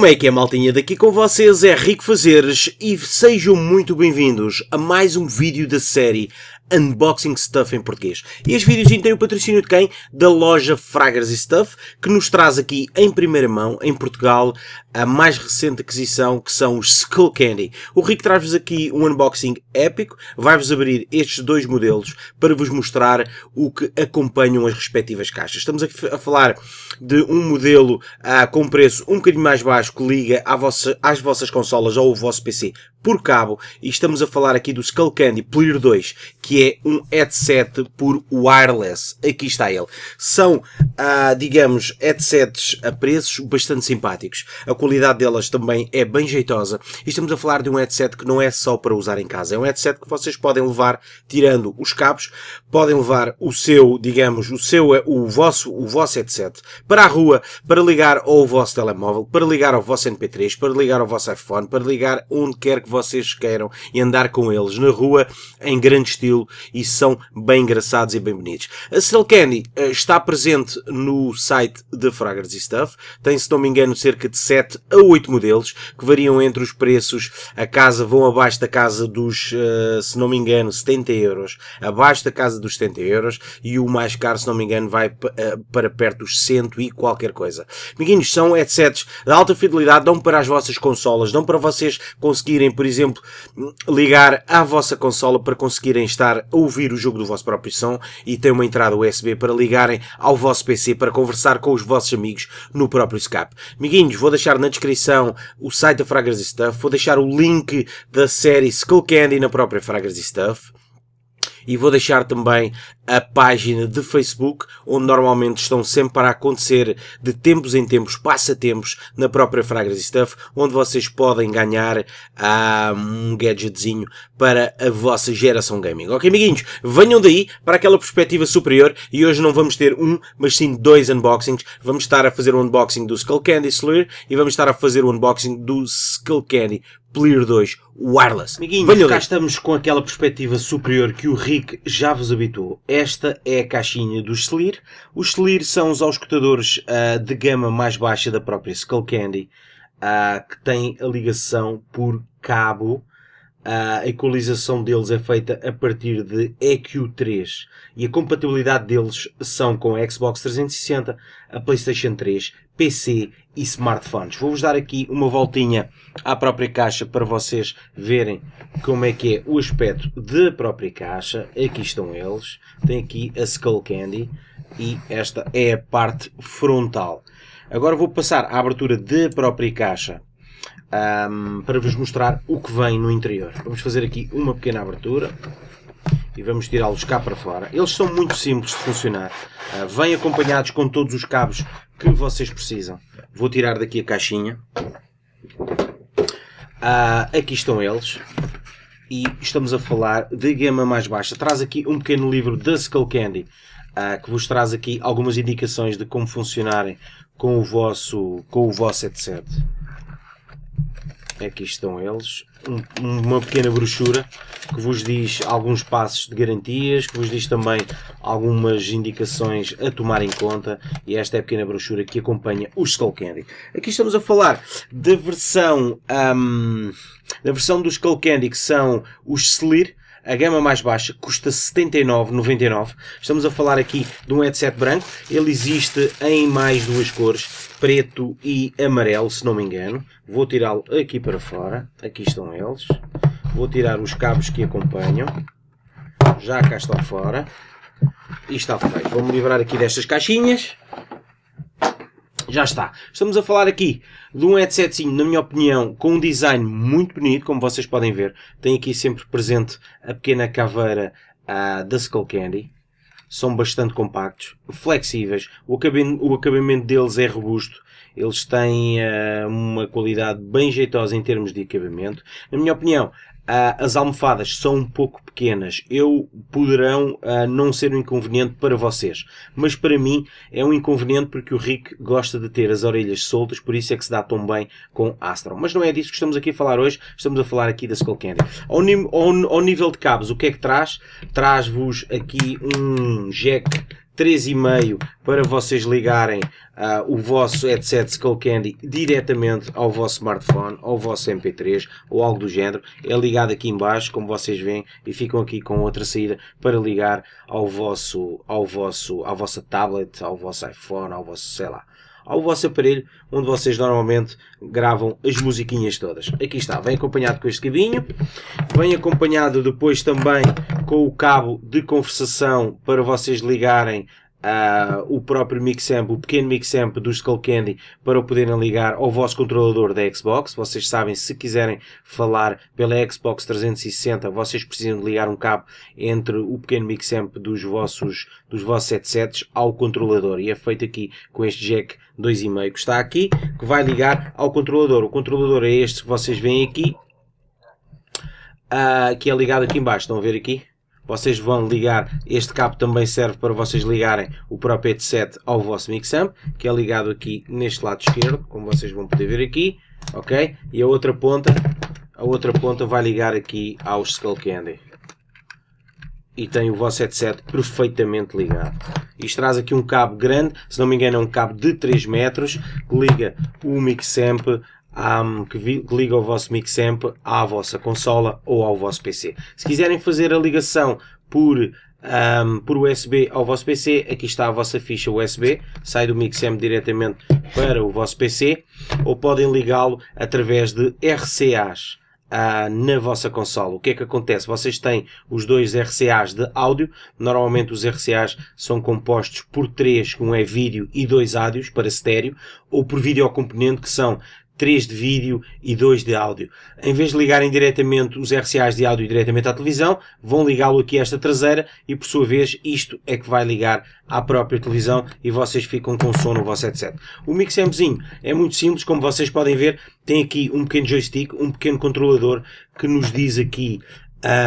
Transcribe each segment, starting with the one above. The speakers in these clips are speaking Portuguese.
Como é que é, maltinha? Daqui com vocês é Rico Fazeres e sejam muito bem-vindos a mais um vídeo da série Unboxing Stuff em português. E este vídeo tem o patrocínio de quem? Da loja Fragas Stuff, que nos traz aqui em primeira mão, em Portugal, a mais recente aquisição, que são os Skull Candy. O Rick traz-vos aqui um unboxing épico, vai-vos abrir estes dois modelos para vos mostrar o que acompanham as respectivas caixas. Estamos aqui a, falar de um modelo ah, com preço um bocadinho mais baixo que liga à vossa, às vossas consolas ou ao vosso PC por cabo e estamos a falar aqui do Skullcandy Player 2, que é um headset por wireless. Aqui está ele. São, ah, digamos, headsets a preços bastante simpáticos. A qualidade delas também é bem jeitosa. E estamos a falar de um headset que não é só para usar em casa. É um headset que vocês podem levar tirando os cabos, podem levar o seu, digamos, o seu, o vosso, o vosso headset para a rua, para ligar ao vosso telemóvel, para ligar ao vosso MP3, para ligar ao vosso iPhone, para ligar onde quer que que vocês queiram e andar com eles na rua em grande estilo e são bem engraçados e bem bonitos. A Cell eh, está presente no site da Fraggers Stuff, tem se não me engano cerca de 7 a 8 modelos que variam entre os preços, a casa vão abaixo da casa dos, eh, se não me engano, 70 euros, abaixo da casa dos 70 euros e o mais caro, se não me engano, vai eh, para perto dos 100 e qualquer coisa. Amiguinhos, são headsets de alta fidelidade, dão para as vossas consolas, dão para vocês conseguirem por exemplo, ligar à vossa consola para conseguirem estar a ouvir o jogo do vosso próprio som e tem uma entrada USB para ligarem ao vosso PC para conversar com os vossos amigos no próprio Skype. Amiguinhos, vou deixar na descrição o site da Fragrance Stuff, vou deixar o link da série Skull Candy na própria Fragrance Stuff e vou deixar também a página de Facebook, onde normalmente estão sempre a acontecer de tempos em tempos passatempos na própria Fragras e Stuff, onde vocês podem ganhar ah, um gadgetzinho para a vossa geração gaming. Ok, amiguinhos? Venham daí para aquela perspectiva superior e hoje não vamos ter um, mas sim dois unboxings. Vamos estar a fazer o um unboxing do Skull Candy Slur e vamos estar a fazer o um unboxing do Skull Candy Player 2 Wireless. Amiguinhos, cá estamos com aquela perspectiva superior que o Rick já vos habitou. É esta é a caixinha dos Slir. Os Slir são os auscultadores uh, de gama mais baixa da própria Skullcandy, uh, ah, que tem a ligação por cabo. Uh, a equalização deles é feita a partir de EQ3 e a compatibilidade deles são com a Xbox 360, a PlayStation 3, PC e smartphones. Vou-vos dar aqui uma voltinha à própria caixa para vocês verem como é que é o aspecto da própria caixa. Aqui estão eles. Tem aqui a Skull Candy e esta é a parte frontal. Agora vou passar à abertura da própria caixa um, para vos mostrar o que vem no interior. Vamos fazer aqui uma pequena abertura e vamos tirá-los cá para fora. Eles são muito simples de funcionar. Uh, vêm acompanhados com todos os cabos que vocês precisam. Vou tirar daqui a caixinha. Uh, aqui estão eles. E estamos a falar de gama mais baixa. Traz aqui um pequeno livro da Skull Candy. Uh, que vos traz aqui algumas indicações de como funcionarem com o vosso, com o vosso headset aqui é estão eles, um, uma pequena brochura que vos diz alguns passos de garantias, que vos diz também algumas indicações a tomar em conta e esta é a pequena brochura que acompanha o Skull Candy. Aqui estamos a falar da versão, um, da versão do Skull Candy que são os Slir, a gama mais baixa custa 79,99. Estamos a falar aqui de um headset branco. Ele existe em mais duas cores, preto e amarelo, se não me engano. Vou tirá-lo aqui para fora. Aqui estão eles. Vou tirar os cabos que acompanham. Já cá estão fora. E está feito. Vamos me livrar aqui destas caixinhas já está. Estamos a falar aqui de um headsetzinho, na minha opinião, com um design muito bonito, como vocês podem ver. Tem aqui sempre presente a pequena caveira uh, da Skullcandy. São bastante compactos, flexíveis, o acabamento, o acabamento deles é robusto, eles têm uh, uma qualidade bem jeitosa em termos de acabamento. Na minha opinião, Uh, as almofadas são um pouco pequenas. Eu poderão uh, não ser um inconveniente para vocês, mas para mim é um inconveniente porque o Rick gosta de ter as orelhas soltas, por isso é que se dá tão bem com Astron. Mas não é disso que estamos aqui a falar hoje, estamos a falar aqui da Skull Candy. Ao, ao, ao nível de cabos, o que é que traz? Traz-vos aqui um jack 3,5 para vocês ligarem uh, o vosso headset candy diretamente ao vosso smartphone, ao vosso MP3 ou algo do género. É ligado aqui embaixo, como vocês veem, e ficam aqui com outra saída para ligar ao vosso, ao vosso, à vossa tablet, ao vosso iPhone, ao vosso, sei lá, ao vosso aparelho, onde vocês normalmente gravam as musiquinhas todas. Aqui está, vem acompanhado com este cabinho, vem acompanhado depois também com o cabo de conversação para vocês ligarem Uh, o próprio mixamp, o pequeno mixamp do candy para o poderem ligar ao vosso controlador da Xbox. Vocês sabem, se quiserem falar pela Xbox 360, vocês precisam de ligar um cabo entre o pequeno mixamp dos vossos, dos vossos headsets ao controlador. E é feito aqui com este jack 2.5 que está aqui, que vai ligar ao controlador. O controlador é este que vocês veem aqui, uh, que é ligado aqui embaixo. Estão a ver aqui? vocês vão ligar, este cabo também serve para vocês ligarem o próprio headset ao vosso mixamp, que é ligado aqui neste lado esquerdo, como vocês vão poder ver aqui, ok? E a outra ponta, a outra ponta vai ligar aqui aos Skullcandy. E tem o vosso headset perfeitamente ligado. Isto traz aqui um cabo grande, se não me engano é um cabo de 3 metros, que liga o mixamp um, que, vi, que, liga o vosso Mixamp à vossa consola ou ao vosso PC. Se quiserem fazer a ligação por, um, por USB ao vosso PC, aqui está a vossa ficha USB, sai do Mixamp diretamente para o vosso PC, ou podem ligá-lo através de RCAs. Uh, hum, na vossa consola. O que é que acontece? Vocês têm os dois RCAs de áudio. Normalmente os RCAs são compostos por três, um é vídeo e dois áudios para estéreo, ou por vídeo componente, que são 3 de vídeo e 2 de áudio. Em vez de ligarem diretamente os RCAs de áudio diretamente à televisão, vão ligá-lo aqui a esta traseira e por sua vez isto é que vai ligar à própria televisão e vocês ficam com o som no vosso headset. O Mixamzinho é muito simples, como vocês podem ver, tem aqui um pequeno joystick, um pequeno controlador que nos diz aqui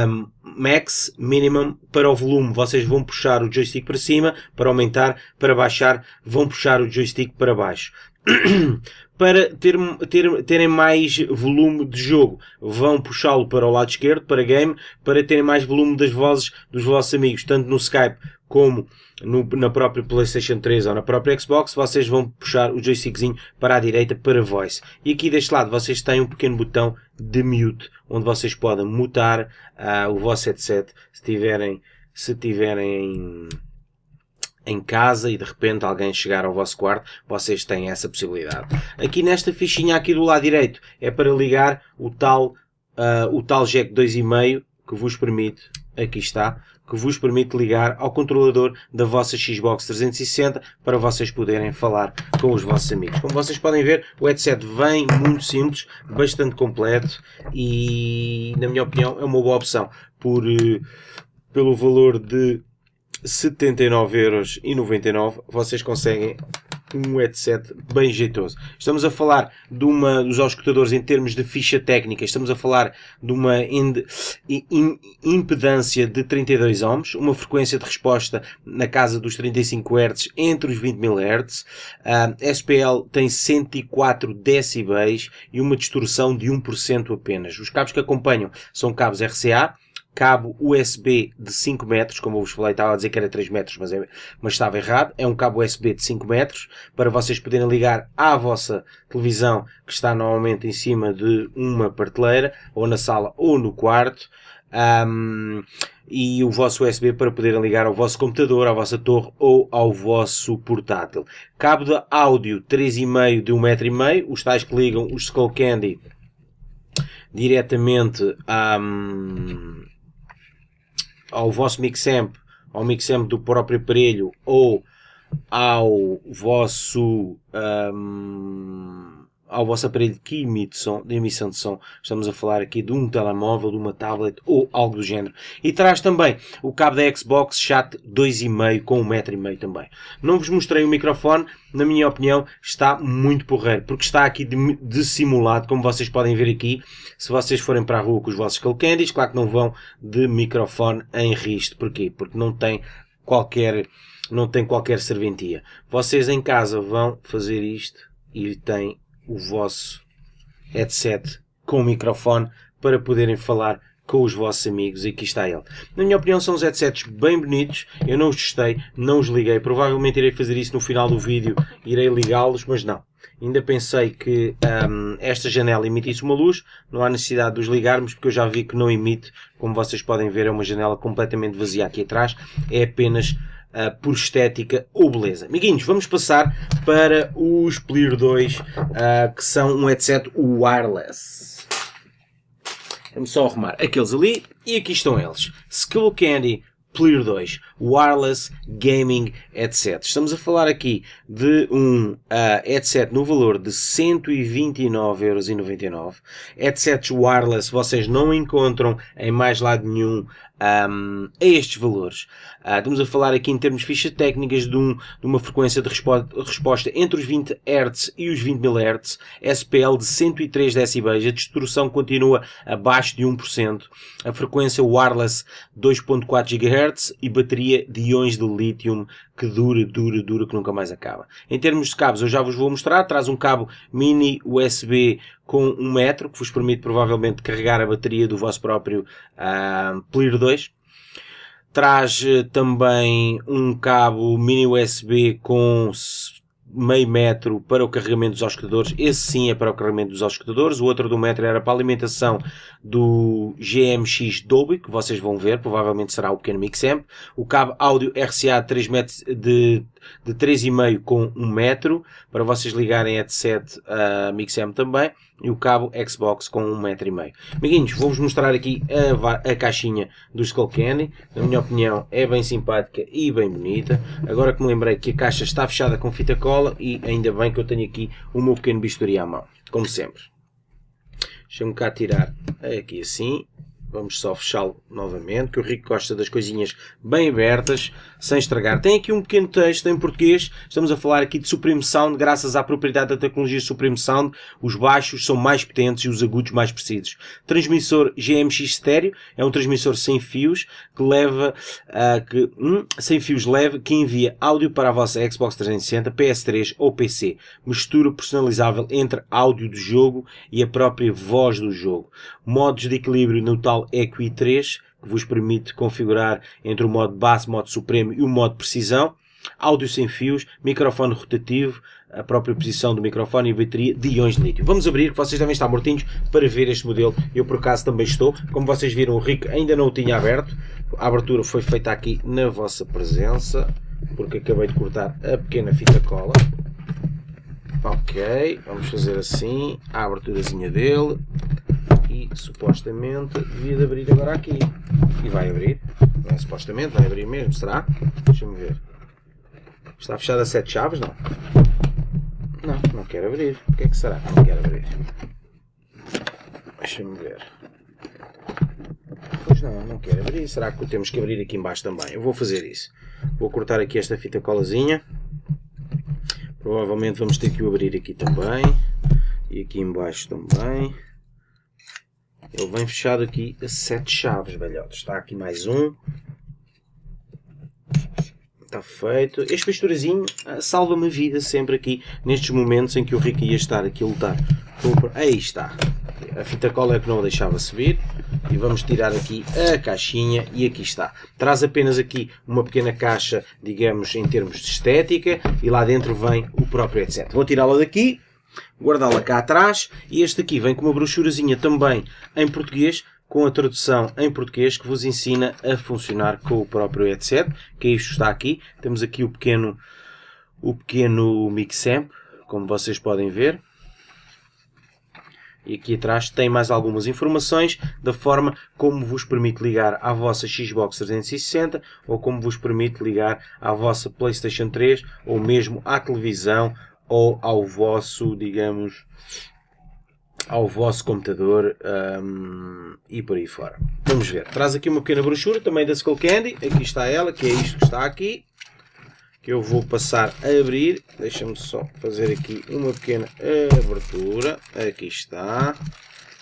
um, max, minimum, para o volume vocês vão puxar o joystick para cima, para aumentar, para baixar, vão puxar o joystick para baixo. para ter, ter, terem mais volume de jogo. Vão puxá-lo para o lado esquerdo, para game, para terem mais volume das vozes dos vossos amigos, tanto no Skype como no, na própria PlayStation 3 ou na própria Xbox, vocês vão puxar o joystickzinho para a direita para voice. E aqui deste lado vocês têm um pequeno botão de mute, onde vocês podem mutar uh, o vosso headset se tiverem, se tiverem em casa e de repente alguém chegar ao vosso quarto, vocês têm essa possibilidade. Aqui nesta fichinha aqui do lado direito é para ligar o tal, uh, o tal jack 2.5 que vos permite, aqui está, que vos permite ligar ao controlador da vossa Xbox 360 para vocês poderem falar com os vossos amigos. Como vocês podem ver, o headset vem muito simples, bastante completo e, na minha opinião, é uma boa opção por, eh, pelo valor de 79,99€, vocês conseguem um headset bem jeitoso. Estamos a falar de uma dos auscultadores em termos de ficha técnica, estamos a falar de uma ind, in, impedância de 32 ohms, uma frequência de resposta na casa dos 35 Hz entre os 20.000 Hz, a SPL tem 104 decibéis e uma distorção de 1% apenas. Os cabos que acompanham são cabos RCA, cabo USB de 5 metros, como eu vos falei, estava a dizer que era 3 metros, mas, é, mas estava errado. É um cabo USB de 5 metros para vocês poderem ligar à vossa televisão que está normalmente em cima de uma prateleira, ou na sala ou no quarto. Um, e o vosso USB para poderem ligar ao vosso computador, à vossa torre ou ao vosso portátil. Cabo de áudio 3,5 de 1,5m, os tais que ligam os Skull Candy diretamente a. Um, ao vosso mixamp, ao mixamp do próprio aparelho ou ao vosso hum, ao vosso aparelho que emite som, de emissão de som. Estamos a falar aqui de um telemóvel, de uma tablet ou algo do género. E traz também o cabo da Xbox Chat 2,5 com 1,5m um também. Não vos mostrei o microfone, na minha opinião está muito porreiro, porque está aqui dissimulado, como vocês podem ver aqui. Se vocês forem para a rua com os vossos calcandis, claro que não vão de microfone em risto. Porquê? Porque não tem qualquer não tem qualquer serventia. Vocês em casa vão fazer isto e tem o vosso headset com o microfone para poderem falar com os vossos amigos e aqui está ele. Na minha opinião são uns headsets bem bonitos, eu não os testei, não os liguei, provavelmente irei fazer isso no final do vídeo, irei ligá-los, mas não. Ainda pensei que um, esta janela emitisse uma luz, não há necessidade de os ligarmos porque eu já vi que não emite, como vocês podem ver é uma janela completamente vazia aqui atrás, é apenas uh, por estética ou beleza. Amiguinhos, vamos passar para os Player 2, uh, eh, que são um headset wireless. Vamos só arrumar aqueles ali e aqui estão eles. Skull Candy Player 2, wireless, gaming, headset. Estamos a falar aqui de um uh, headset no valor de 129,99€. Headsets wireless vocês não encontram em mais lado nenhum um, a estes valores. Uh, estamos a falar aqui em termos de fichas técnicas de, um, de uma frequência de respo resposta entre os 20 Hz e os 20.000 Hz, SPL de 103 dB, a distorção continua abaixo de 1%, a frequência wireless 2.4 GHz e bateria de íons de lítio que dura, dura, dura, que nunca mais acaba. Em termos de cabos, eu já vos vou mostrar, traz um cabo mini USB com 1 um metro, que vos permite provavelmente carregar a bateria do vosso próprio uh, Player 2. Traz eh, também um cabo mini USB com meio metro para o carregamento dos escutadores, esse sim é para o carregamento dos escutadores, o outro do metro era para a alimentação do GMX Dolby, que vocês vão ver, provavelmente será o pequeno Mixamp, o cabo áudio RCA 3 metros de, de 3,5 com 1 metro, para vocês ligarem headset a ah, Mixamp também, e o cabo Xbox com 1,5m. Um Amiguinhos, vou-vos mostrar aqui a, a, caixinha do Skullcandy. Na minha opinião, é bem simpática e bem bonita. Agora que me lembrei que a caixa está fechada com fita cola e ainda bem que eu tenho aqui o meu pequeno bisturi à mão, como sempre. Deixa-me cá tirar aqui assim. Vamos só fechá-lo novamente, que o Rico gosta das coisinhas bem abertas sem estragar. Tem aqui um pequeno texto em português, estamos a falar aqui de Supreme Sound, graças à propriedade da tecnologia Supreme Sound, os baixos são mais potentes e os agudos mais precisos. Transmissor GMX estéreo, é um transmissor sem fios, que leva, uh, que, hum, sem fios leve, que envia áudio para a vossa Xbox 360, PS3 ou PC. Mistura personalizável entre áudio do jogo e a própria voz do jogo. Modos de equilíbrio no tal EQI 3, que vos permite configurar entre o modo base, modo supremo e o modo precisão, áudio sem fios, microfone rotativo, a própria posição do microfone e bateria de íons de lítio. Vamos abrir, que vocês devem estar mortinhos para ver este modelo. Eu, por acaso, também estou. Como vocês viram, o Rico ainda não o tinha aberto. A abertura foi feita aqui na vossa presença, porque acabei de cortar a pequena fita cola. Ok, vamos fazer assim, a aberturazinha dele supostamente devia de abrir agora aqui. E vai abrir. Não é supostamente, vai abrir mesmo, será? Deixa-me ver. Está fechada a sete chaves, não? Não, não quer abrir. O que é que será que não quer abrir? Deixa-me ver. Pois não, não quer abrir. Será que temos que abrir aqui embaixo também? Eu vou fazer isso. Vou cortar aqui esta fita colazinha. Provavelmente vamos ter que o abrir aqui também. E aqui embaixo também. Ele vem fechado aqui a sete chaves, velhotes. Está aqui mais um. Está feito. Este pisturazinho ah, salva-me a vida sempre aqui, nestes momentos em que o Rico ia estar aqui a lutar. Aí está. A fita cola é que não deixava subir e vamos tirar aqui a caixinha e aqui está. Traz apenas aqui uma pequena caixa, digamos, em termos de estética e lá dentro vem o próprio etc. Vou tirá-la daqui guardá-la cá atrás. E este aqui vem com uma brochurazinha também em português, com a tradução em português que vos ensina a funcionar com o próprio headset, que é isto está aqui. Temos aqui o pequeno, o pequeno mixamp, como vocês podem ver. E aqui atrás tem mais algumas informações da forma como vos permite ligar à vossa Xbox 360 ou como vos permite ligar à vossa PlayStation 3 ou mesmo à televisão ou ao vosso, digamos, ao vosso computador um, e por aí fora. Vamos ver. Traz aqui uma pequena brochura também da Skull Candy. Aqui está ela, que é isto que está aqui. Que eu vou passar a abrir. Deixa-me só fazer aqui uma pequena abertura. Aqui está.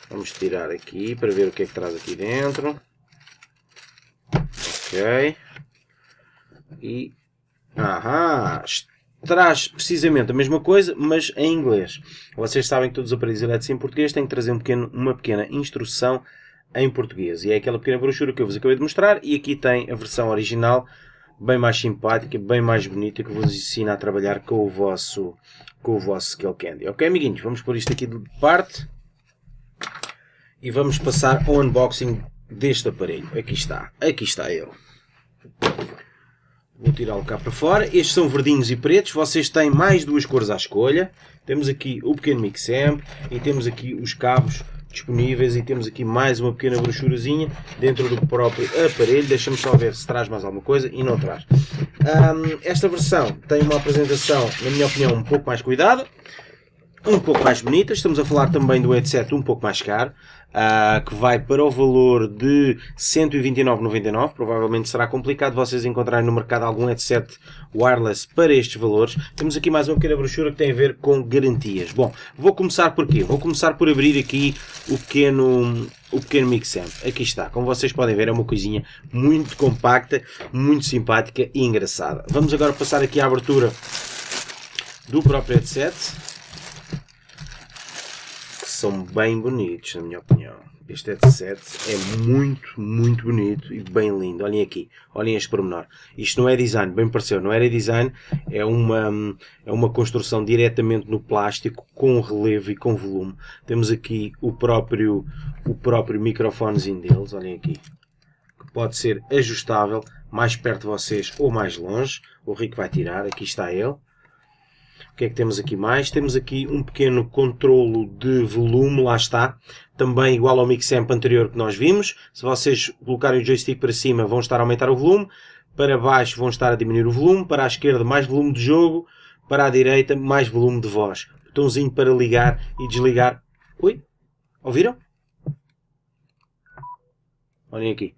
Vamos tirar aqui para ver o que é que traz aqui dentro. Ok. E. Ahá! traz precisamente a mesma coisa, mas em inglês. Vocês sabem que todos os aparelhos elétricos em português têm que trazer um pequeno, uma pequena instrução em português. E é aquela pequena brochura que eu vos acabei de mostrar. E aqui tem a versão original, bem mais simpática, bem mais bonita, que vos ensina a trabalhar com o vosso, com o vosso Skill Candy. Ok, amiguinhos? Vamos pôr isto aqui de parte. E vamos passar ao unboxing deste aparelho. Aqui está. Aqui está ele. Vou tirá-lo cá para fora. Estes são verdinhos e pretos. Vocês têm mais duas cores à escolha. Temos aqui o pequeno mix mixamp e temos aqui os cabos disponíveis e temos aqui mais uma pequena brochurazinha dentro do próprio aparelho. Deixa-me só ver se traz mais alguma coisa e não traz. Um, esta versão tem uma apresentação, na minha opinião, um pouco mais cuidada um pouco mais bonitas. Estamos a falar também do headset um pouco mais caro, uh, que vai para o valor de 129,99. Provavelmente será complicado vocês encontrarem no mercado algum headset wireless para estes valores. Temos aqui mais uma pequena brochura que tem a ver com garantias. Bom, vou começar por quê? Vou começar por abrir aqui o pequeno o pequeno amp Aqui está, como vocês podem ver, é uma coisinha muito compacta, muito simpática e engraçada. Vamos agora passar aqui à abertura do próprio headset são bem bonitos, na minha opinião. Este headset é muito, muito bonito e bem lindo. Olhem aqui, olhem este pormenor. Isto não é design, bem pareceu, não era design, é uma, é uma construção diretamente no plástico, com relevo e com volume. Temos aqui o próprio, o próprio microfonezinho deles, olhem aqui. Que pode ser ajustável, mais perto de vocês ou mais longe. O Rico vai tirar, aqui está ele que é que temos aqui mais? Temos aqui um pequeno controlo de volume, lá está, também igual ao amp anterior que nós vimos. Se vocês colocarem o joystick para cima vão estar a aumentar o volume, para baixo vão estar a diminuir o volume, para a esquerda mais volume de jogo, para a direita mais volume de voz. Botãozinho para ligar e desligar. Ui, ouviram? Olhem aqui.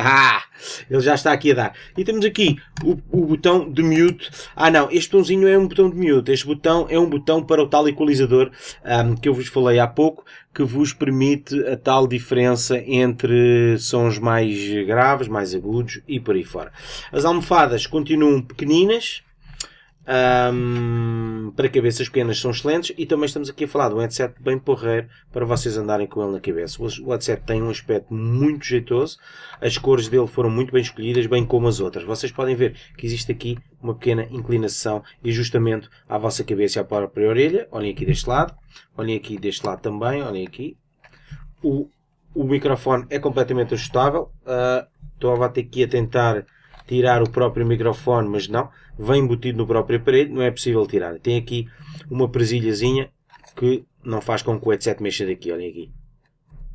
Ah, ele já está aqui a dar. E temos aqui o, o, botão de mute. Ah não, este botãozinho é um botão de mute. Este botão é um botão para o tal equalizador um, que eu vos falei há pouco, que vos permite a tal diferença entre sons mais graves, mais agudos e por aí fora. As almofadas continuam pequeninas. Um, para cabeças pequenas são excelentes e também estamos aqui a falar de um headset bem porreiro para vocês andarem com ele na cabeça. O headset tem um aspecto muito jeitoso, as cores dele foram muito bem escolhidas, bem como as outras. Vocês podem ver que existe aqui uma pequena inclinação e ajustamento à vossa cabeça e à própria orelha. Olhem aqui deste lado, olhem aqui deste lado também, olhem aqui. O, o microfone é completamente ajustável. Uh, ah, estava aqui a tentar tirar o próprio microfone, mas não, vem embutido no próprio aparelho, não é possível tirar. Tem aqui uma presilhazinha que não faz com que o headset mexa daqui, olhem aqui.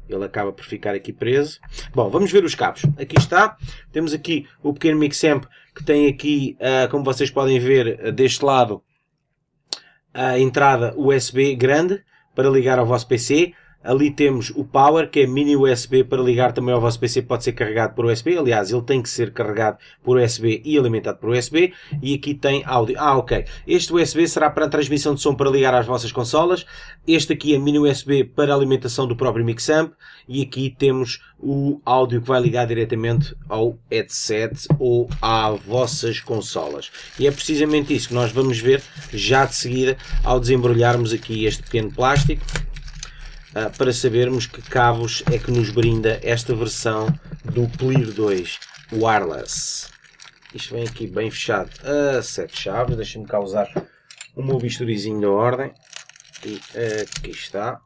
Ele acaba por ficar aqui preso. Bom, vamos ver os cabos. Aqui está. Temos aqui o pequeno Mixamp que tem aqui, ah, como vocês podem ver, ah, deste lado a entrada USB grande para ligar ao vosso PC. Ali temos o Power, que é mini USB para ligar também ao vosso PC, pode ser carregado por USB. Aliás, ele tem que ser carregado por USB e alimentado por USB. E aqui tem áudio. Ah, ok. Este USB será para a transmissão de som para ligar às vossas consolas. Este aqui é mini USB para alimentação do próprio Mixamp. E aqui temos o áudio que vai ligar diretamente ao headset ou às vossas consolas. E é precisamente isso que nós vamos ver já de seguida ao desembrulharmos aqui este pequeno plástico uh, para sabermos que cabos é que nos brinda esta versão do Clear 2 Wireless. Isto vem aqui bem fechado a ah, 7 chaves. Deixa-me cá usar o meu bisturizinho da ordem. E aqui está.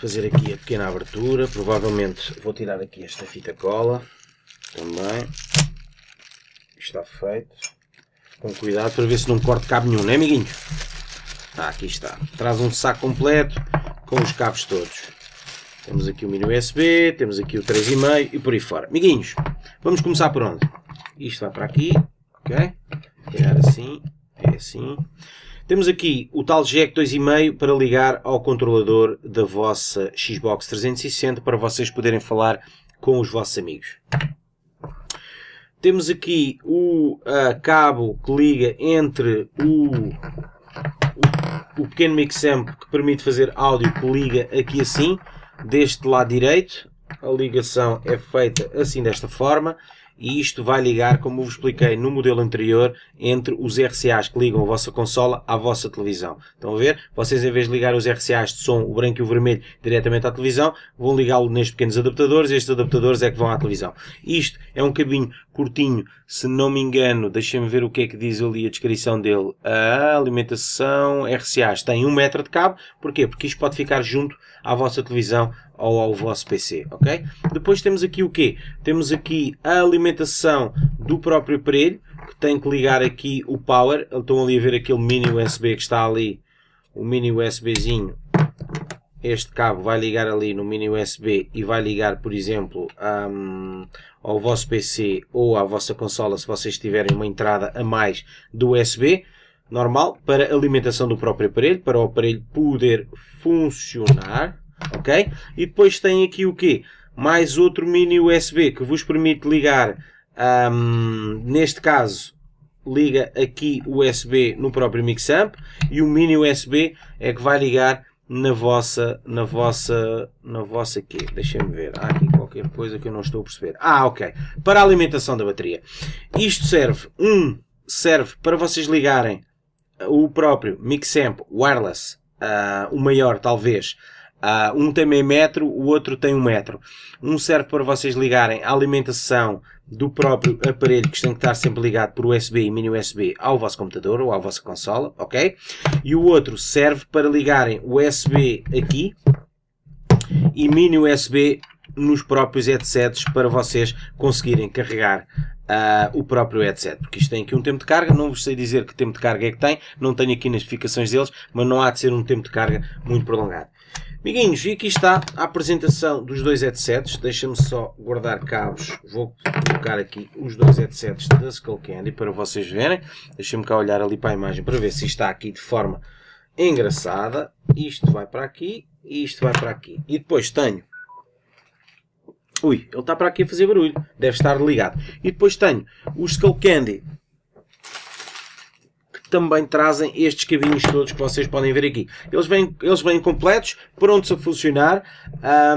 Fazer aqui a pequena abertura. Provavelmente vou tirar aqui esta fita cola. Também. Está feito. Com cuidado para ver se não corte cabo nenhum, é amiguinho. Tá, aqui está. Traz um saco completo com os cabos todos. Temos aqui o mini USB, temos aqui o 3,5 e por aí fora. Amiguinhos, vamos começar por onde? Isto vai para aqui, ok? Tirar assim, é assim. Temos aqui o tal jack 2.5 para ligar ao controlador da vossa Xbox 360 para vocês poderem falar com os vossos amigos. Temos aqui o uh, cabo que liga entre o, o o pequeno mix amp que permite fazer áudio que liga aqui assim, deste lado direito. A ligação é feita assim desta forma e isto vai ligar, como vos expliquei no modelo anterior, entre os RCAs que ligam a vossa consola à vossa televisão. Estão a ver? Vocês em vez de ligar os RCAs de som, o branco e o vermelho, diretamente à televisão, vão ligá-lo nestes pequenos adaptadores, estes adaptadores é que vão à televisão. Isto é um cabinho curtinho, se não me engano, deixem-me ver o que é que diz ali a descrição dele. A alimentação RCAs tem 1 um metro de cabo, porquê? Porque isto pode ficar junto à vossa televisão, ou ao vosso PC, ok? Depois temos aqui o quê? Temos aqui a alimentação do próprio aparelho, que tem que ligar aqui o power, estão ali a ver aquele mini USB que está ali, o mini USBzinho, este cabo vai ligar ali no mini USB e vai ligar, por exemplo, um, ao vosso PC ou à vossa consola se vocês tiverem uma entrada a mais do USB normal para alimentação do próprio aparelho, para o aparelho poder funcionar ok? E depois tem aqui o quê? Mais outro mini USB que vos permite ligar, um, neste caso, liga aqui o USB no próprio Mixamp e o mini USB é que vai ligar na vossa, na vossa, na vossa quê? Deixem-me ver, há aqui qualquer coisa que eu não estou a perceber. Ah, ok. Para a alimentação da bateria. Isto serve, um, serve para vocês ligarem o próprio Mixamp Wireless, uh, o maior talvez, Uh, um tem meio metro, o outro tem um metro. Um serve para vocês ligarem a alimentação do próprio aparelho que tem que estar sempre ligado por USB e mini USB ao vosso computador ou à vossa consola, ok? E o outro serve para ligarem USB aqui e mini USB nos próprios headsets para vocês conseguirem carregar Uh, o próprio headset, porque isto tem aqui um tempo de carga, não vos sei dizer que tempo de carga é que tem, não tenho aqui nas notificações deles, mas não há de ser um tempo de carga muito prolongado. Amiguinhos, e aqui está a apresentação dos dois headsets, deixa-me só guardar cabos, vou colocar aqui os dois headsets da Skullcandy para vocês verem, deixa-me cá olhar ali para a imagem para ver se está aqui de forma engraçada, isto vai para aqui, e isto vai para aqui, e depois tenho Ui, ele está para aqui a fazer barulho. Deve estar ligado. E depois tenho os Skull Candy. Que também trazem estes cabinhos todos que vocês podem ver aqui. Eles vêm, eles vêm completos, prontos a funcionar.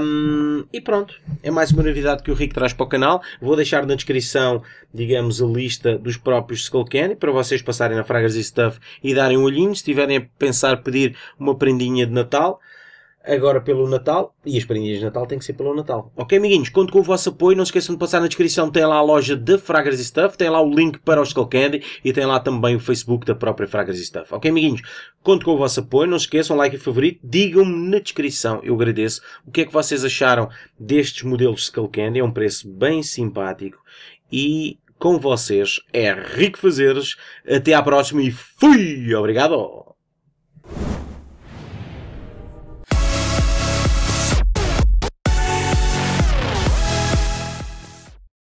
Um, e pronto. É mais uma novidade que o Rick traz para o canal. Vou deixar na descrição, digamos, a lista dos próprios Skull Candy. Para vocês passarem na Fragas e Stuff e darem um olhinho. Se tiverem a pensar pedir uma prendinha de Natal agora pelo Natal e as prendinhas de Natal têm que ser pelo Natal. Ok, amiguinhos? Conto com o vosso apoio. Não se esqueçam de passar na descrição, tem lá a loja de Fragras e Stuff, tem lá o link para o Skull Candy e tem lá também o Facebook da própria Fragras e Stuff. Ok, amiguinhos? Conto com o vosso apoio. Não se esqueçam, like e favorito. Digam-me na descrição, eu agradeço, o que é que vocês acharam destes modelos Skull Candy. É um preço bem simpático e com vocês é rico fazeres. Até à próxima e fui! Obrigado!